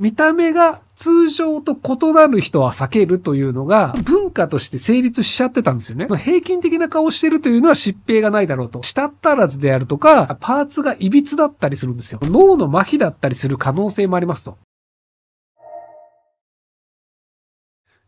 見た目が通常と異なる人は避けるというのが文化として成立しちゃってたんですよね。平均的な顔してるというのは疾病がないだろうと。舌足らずであるとか、パーツが歪だったりするんですよ。脳の麻痺だったりする可能性もありますと。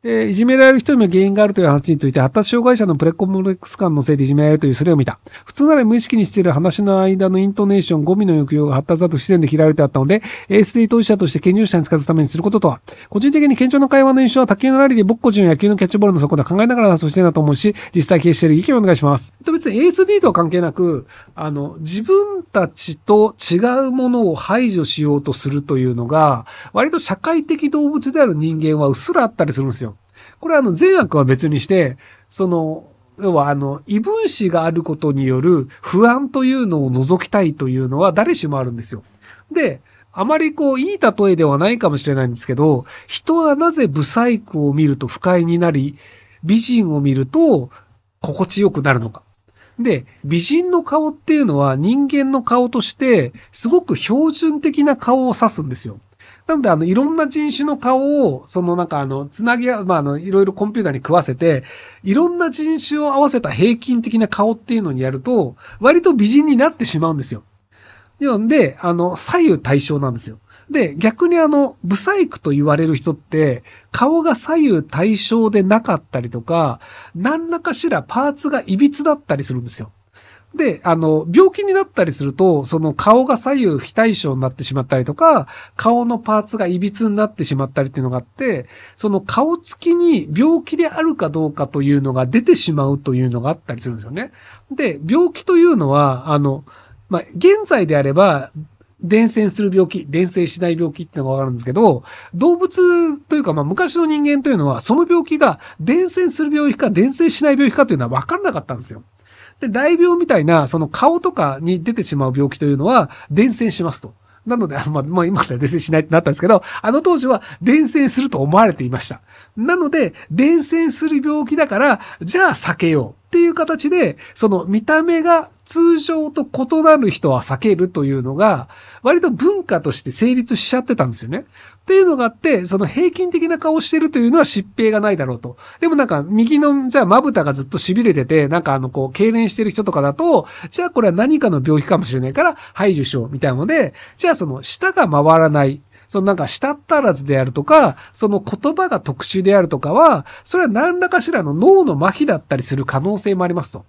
えいじめられる人にも原因があるという話について、発達障害者のプレコモレックス感のせいでいじめられるというそれを見た。普通なら無意識にしている話の間のイントネーション、語尾の抑揚が発達だと自然で切られてあったので、ASD 当事者として健常者に近づくためにすることとは、個人的に健常の会話の印象は卓球のラリーで僕個人の野球のキャッチボールのそこで考えながらそしてるなと思うし、実際経営している意見をお願いします。と別に ASD とは関係なく、あの、自分たちと違うものを排除しようとするというのが、割と社会的動物である人間はうっすらあったりするんですよ。これはあの善悪は別にして、その、要はあの、異分子があることによる不安というのを除きたいというのは誰しもあるんですよ。で、あまりこう、いい例えではないかもしれないんですけど、人はなぜ不細工を見ると不快になり、美人を見ると心地よくなるのか。で、美人の顔っていうのは人間の顔としてすごく標準的な顔を指すんですよ。なので、あの、いろんな人種の顔を、そのなんかあの、つなぎ合う、まあ、あの、いろいろコンピューターに食わせて、いろんな人種を合わせた平均的な顔っていうのにやると、割と美人になってしまうんですよ。なんで、あの、左右対称なんですよ。で、逆にあの、ブサイクと言われる人って、顔が左右対称でなかったりとか、何らかしらパーツが歪だったりするんですよ。で、あの、病気になったりすると、その顔が左右非対称になってしまったりとか、顔のパーツが歪になってしまったりっていうのがあって、その顔つきに病気であるかどうかというのが出てしまうというのがあったりするんですよね。で、病気というのは、あの、まあ、現在であれば、伝染する病気、伝染しない病気っていうのがわかるんですけど、動物というか、まあ、昔の人間というのは、その病気が伝染する病気か伝染しない病気かというのはわかんなかったんですよ。で、雷病みたいな、その顔とかに出てしまう病気というのは、伝染しますと。なので、まあ、まあ、今から伝染しないってなったんですけど、あの当時は伝染すると思われていました。なので、伝染する病気だから、じゃあ避けよう。っていう形で、その見た目が通常と異なる人は避けるというのが、割と文化として成立しちゃってたんですよね。っていうのがあって、その平均的な顔してるというのは疾病がないだろうと。でもなんか、右の、じゃあまぶたがずっと痺れてて、なんかあの、こう、痙攣してる人とかだと、じゃあこれは何かの病気かもしれないから排除しようみたいなので、じゃあその舌が回らないそのなんかしたったらずであるとか、その言葉が特殊であるとかは、それは何らかしらの脳の麻痺だったりする可能性もありますと。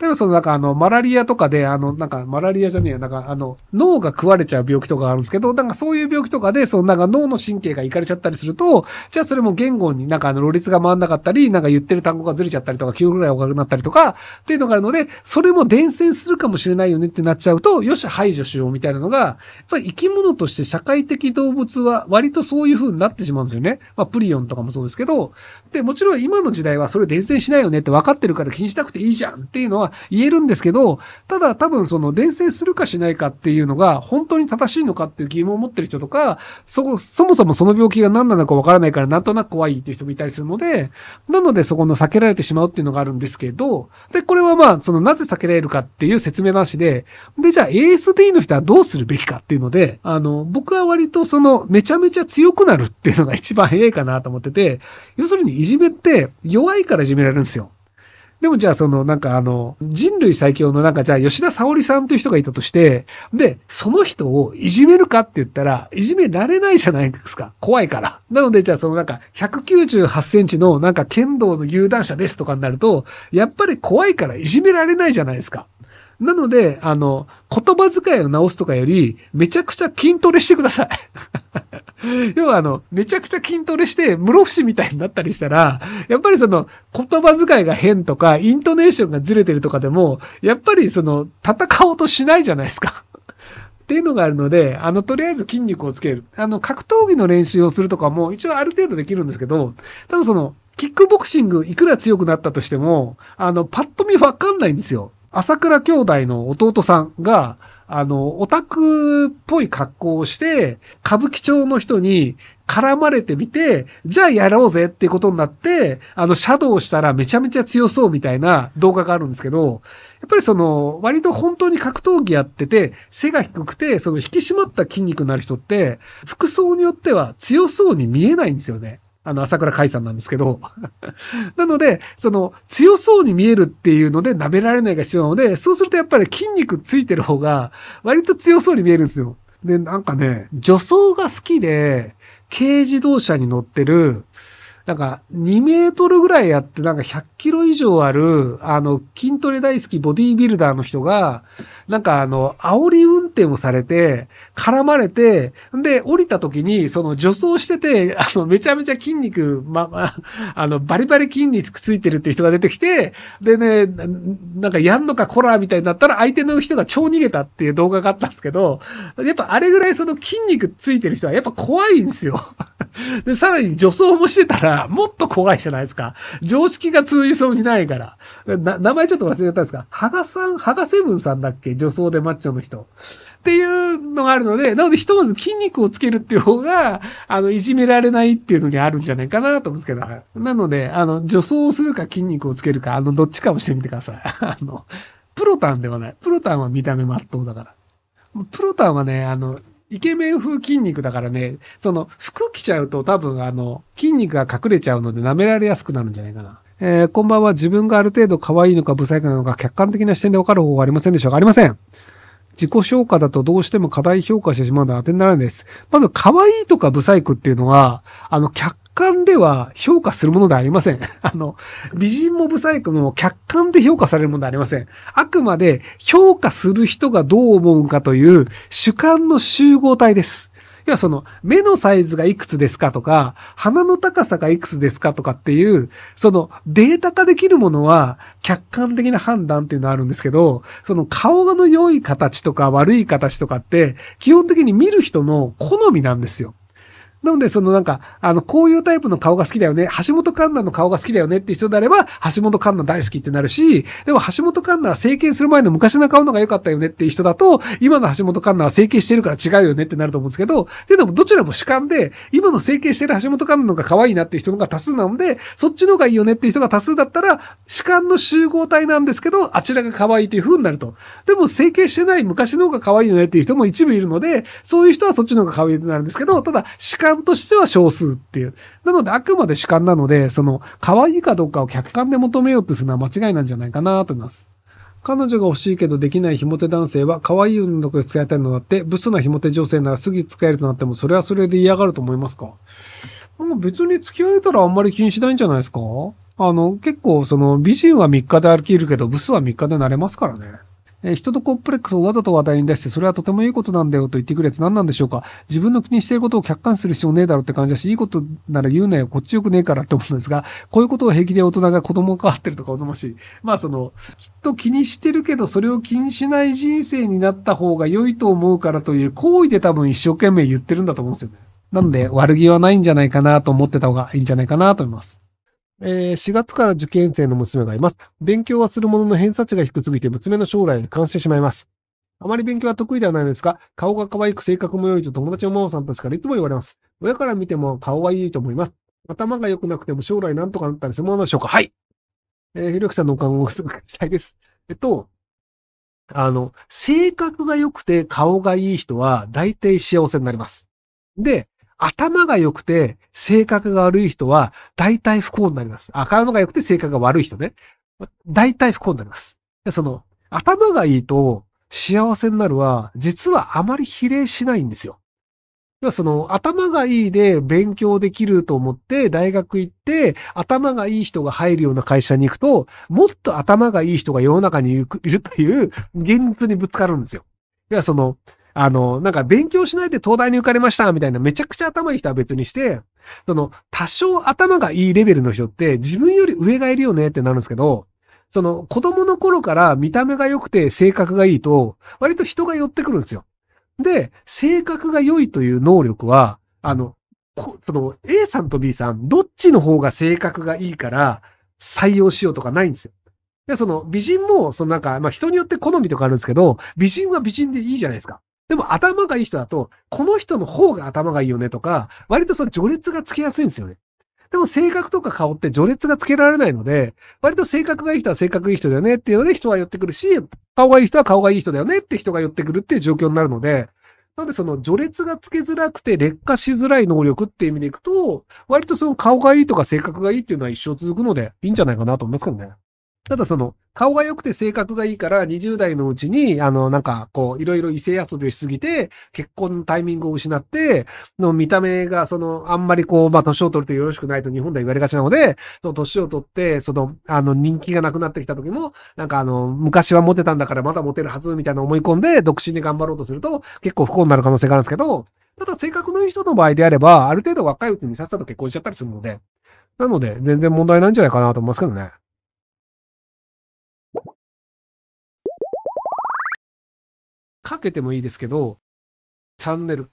例えばそのなんかあの、マラリアとかで、あの、なんかマラリアじゃねえや、なんかあの、脳が食われちゃう病気とかあるんですけど、なんかそういう病気とかで、そのなんか脳の神経がいかれちゃったりすると、じゃあそれも言語になんかあの、ロリツが回んなかったり、なんか言ってる単語がずれちゃったりとか、記憶がおかくなったりとか、っていうのがあるので、それも伝染するかもしれないよねってなっちゃうと、よし、排除しようみたいなのが、やっぱり生き物として社会的動物は割とそういう風になってしまうんですよね。まあ、プリオンとかもそうですけど、で、もちろん今の時代はそれ伝染しないよねって分かってるから気にしなくていいじゃんっていうのは、言えるんですけど、ただ多分その伝染するかしないかっていうのが本当に正しいのかっていう疑問を持ってる人とか、そ、そもそもその病気が何なのかわからないからなんとなく怖いっていう人もいたりするので、なのでそこの避けられてしまうっていうのがあるんですけど、で、これはまあ、そのなぜ避けられるかっていう説明なしで、で、じゃあ ASD の人はどうするべきかっていうので、あの、僕は割とその、めちゃめちゃ強くなるっていうのが一番早いかなと思ってて、要するにいじめって弱いからいじめられるんですよ。でもじゃあそのなんかあの、人類最強のなんかじゃあ吉田沙織さんという人がいたとして、で、その人をいじめるかって言ったら、いじめられないじゃないですか。怖いから。なのでじゃあそのなんか198センチのなんか剣道の有段者ですとかになると、やっぱり怖いからいじめられないじゃないですか。なので、あの、言葉遣いを直すとかより、めちゃくちゃ筋トレしてください。要はあの、めちゃくちゃ筋トレして、室伏みたいになったりしたら、やっぱりその、言葉遣いが変とか、イントネーションがずれてるとかでも、やっぱりその、戦おうとしないじゃないですか。っていうのがあるので、あの、とりあえず筋肉をつける。あの、格闘技の練習をするとかも、一応ある程度できるんですけど、ただその、キックボクシングいくら強くなったとしても、あの、パッと見わかんないんですよ。朝倉兄弟の弟さんが、あの、オタクっぽい格好をして、歌舞伎町の人に絡まれてみて、じゃあやろうぜってことになって、あの、シャドウしたらめちゃめちゃ強そうみたいな動画があるんですけど、やっぱりその、割と本当に格闘技やってて、背が低くて、その引き締まった筋肉になる人って、服装によっては強そうに見えないんですよね。あの、朝倉海さんなんですけど なので、その、強そうに見えるっていうので、舐められないが必要なので、そうするとやっぱり筋肉ついてる方が、割と強そうに見えるんですよ。で、なんかね、女装が好きで、軽自動車に乗ってる、なんか2メートルぐらいやってなんか100キロ以上ある、あの、筋トレ大好きボディービルダーの人が、なんかあの、煽り運転をされて、絡まれて、で、降りた時に、その助走してて、あの、めちゃめちゃ筋肉、ま、ま、あの、バリバリ筋肉ついてるっていう人が出てきて、でね、なんかやんのかコラーみたいになったら相手の人が超逃げたっていう動画があったんですけど、やっぱあれぐらいその筋肉ついてる人はやっぱ怖いんですよ。で、さらに女装もしてたら、もっと怖いじゃないですか。常識が通じそうにないから。名前ちょっと忘れたんですか。ハガさん、ハガセブンさんだっけ女装でマッチョの人。っていうのがあるので、なのでひとまず筋肉をつけるっていう方が、あの、いじめられないっていうのにあるんじゃないかなと思うんですけど、なので、あの、女装をするか筋肉をつけるか、あの、どっちかをしてみてください。あの、プロタンではない。プロタンは見た目真っ当だから。プロタンはね、あの、イケメン風筋肉だからね、その、服着ちゃうと多分あの、筋肉が隠れちゃうので舐められやすくなるんじゃないかな。えー、こんばんは。自分がある程度可愛いのか不細工なのか客観的な視点でわかる方法はありませんでしょうかありません。自己消化だとどうしても過大評価してしまうのは当てにならないです。まず、可愛いとか不細工っていうのは、あの、客観では評価するものではありません。あの、美人もブサイクも客観で評価されるものではありません。あくまで評価する人がどう思うかという主観の集合体です。要はその、目のサイズがいくつですかとか、鼻の高さがいくつですかとかっていう、その、データ化できるものは、客観的な判断っていうのはあるんですけど、その顔の良い形とか悪い形とかって、基本的に見る人の好みなんですよ。なので、そのなんか、あの、こういうタイプの顔が好きだよね。橋本環奈の顔が好きだよねって人であれば、橋本環奈大好きってなるし、でも橋本環奈は整形する前の昔の顔のが良かったよねっていう人だと、今の橋本環奈は整形してるから違うよねってなると思うんですけど、で、でもどちらも主観で、今の整形してる橋本環奈のが可愛いなっていう人のが多数なので、そっちの方がいいよねっていう人が多数だったら、主観の集合体なんですけど、あちらが可愛いという風になると。でも整形してない昔の方が可愛いよねっていう人も一部いるので、そういう人はそっちの方が可愛いってなるんですけど、ただ、主観観としては少数っていう。なので、あくまで主観なので、その、可愛いかどうかを客観で求めようとするのは間違いなんじゃないかなと思います。彼女が欲しいけどできないひも手男性は可愛い運動で使いたいのだって、ブスなひも手女性ならすぐ使えるとなっても、それはそれで嫌がると思いますかもう別に付き合えたらあんまり気にしないんじゃないですかあの、結構その美人は3日で歩けるけど、ブスは3日で慣れますからね。えー、人とコンプレックスをわざと話題に出して、それはとてもいいことなんだよと言ってくるやつ何なんでしょうか自分の気にしていることを客観する必要ねえだろって感じだし、いいことなら言うなよ、こっちよくねえからって思うんですが、こういうことを平気で大人が子供を変わってるとかおぞましい。まあその、きっと気にしてるけど、それを気にしない人生になった方が良いと思うからという行為で多分一生懸命言ってるんだと思うんですよね。なんで、悪気はないんじゃないかなと思ってた方がいいんじゃないかなと思います。えー、4月から受験生の娘がいます。勉強はするものの偏差値が低すぎて娘の将来に関してしまいます。あまり勉強は得意ではないのですが、顔が可愛く性格も良いと友達のマ央さんたちからいつも言われます。親から見ても顔はいいと思います。頭が良くなくても将来なんとかなったりするものでしょうかはい。えー、ひろきさんのお考えをすぐくださいです。えっと、あの、性格が良くて顔がいい人は大体幸せになります。で、頭が良くて性格が悪い人は大体不幸になります。頭が良くて性格が悪い人ね。大体不幸になります。その、頭がいいと幸せになるは、実はあまり比例しないんですよ。その、頭がいいで勉強できると思って、大学行って、頭がいい人が入るような会社に行くと、もっと頭がいい人が世の中にいるという現実にぶつかるんですよ。いや、その、あの、なんか勉強しないで東大に受かれましたみたいなめちゃくちゃ頭いい人は別にして、その多少頭がいいレベルの人って自分より上がいるよねってなるんですけど、その子供の頃から見た目が良くて性格がいいと割と人が寄ってくるんですよ。で、性格が良いという能力は、あの、その A さんと B さん、どっちの方が性格がいいから採用しようとかないんですよ。で、その美人も、そのなんか、まあ人によって好みとかあるんですけど、美人は美人でいいじゃないですか。でも頭がいい人だと、この人の方が頭がいいよねとか、割とその序列がつけやすいんですよね。でも性格とか顔って序列がつけられないので、割と性格がいい人は性格いい人だよねっていうので人は寄ってくるし、顔がいい人は顔がいい人だよねって人が寄ってくるっていう状況になるので、なんでその序列がつけづらくて劣化しづらい能力っていう意味でいくと、割とその顔がいいとか性格がいいっていうのは一生続くのでいいんじゃないかなと思いますけどね。ただその、顔が良くて性格がいいから、20代のうちに、あの、なんか、こう、いろいろ異性遊びをしすぎて、結婚のタイミングを失って、の見た目が、その、あんまりこう、まあ、年を取るとよろしくないと日本では言われがちなので、その年を取って、その、あの、人気がなくなってきた時も、なんかあの、昔はモテたんだからまだモテるはず、みたいな思い込んで、独身で頑張ろうとすると、結構不幸になる可能性があるんですけど、ただ性格のいい人の場合であれば、ある程度若いうちにさっさと結婚しちゃったりするので、なので、全然問題ないんじゃないかなと思いますけどね。かけてもいいですけど、チャンネル、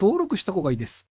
登録した方がいいです。